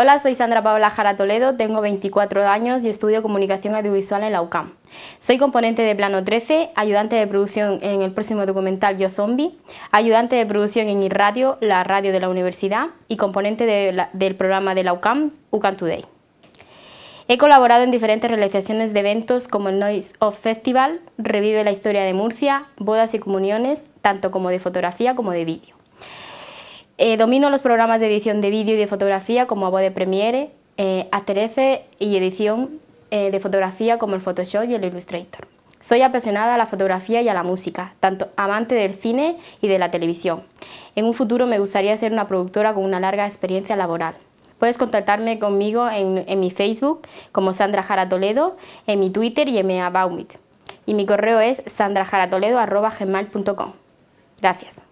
Hola, soy Sandra Paola Jara Toledo, tengo 24 años y estudio comunicación audiovisual en la UCAM. Soy componente de Plano 13, ayudante de producción en el próximo documental Yo Zombie, ayudante de producción en Irradio, la radio de la universidad, y componente del programa de la UCAM, UCAM Today. He colaborado en diferentes realizaciones de eventos como el Noise of Festival, Revive la Historia de Murcia, Bodas y Comuniones, tanto como de fotografía como de vídeo. Eh, domino los programas de edición de vídeo y de fotografía como Adobe Premiere, eh, After Effects y edición eh, de fotografía como el Photoshop y el Illustrator. Soy apasionada a la fotografía y a la música, tanto amante del cine y de la televisión. En un futuro me gustaría ser una productora con una larga experiencia laboral. Puedes contactarme conmigo en, mi Facebook como Sandra Jara Toledo, en mi Twitter y en mi Abaumit. Y mi correo es sandrajaratoledo.com. Gracias.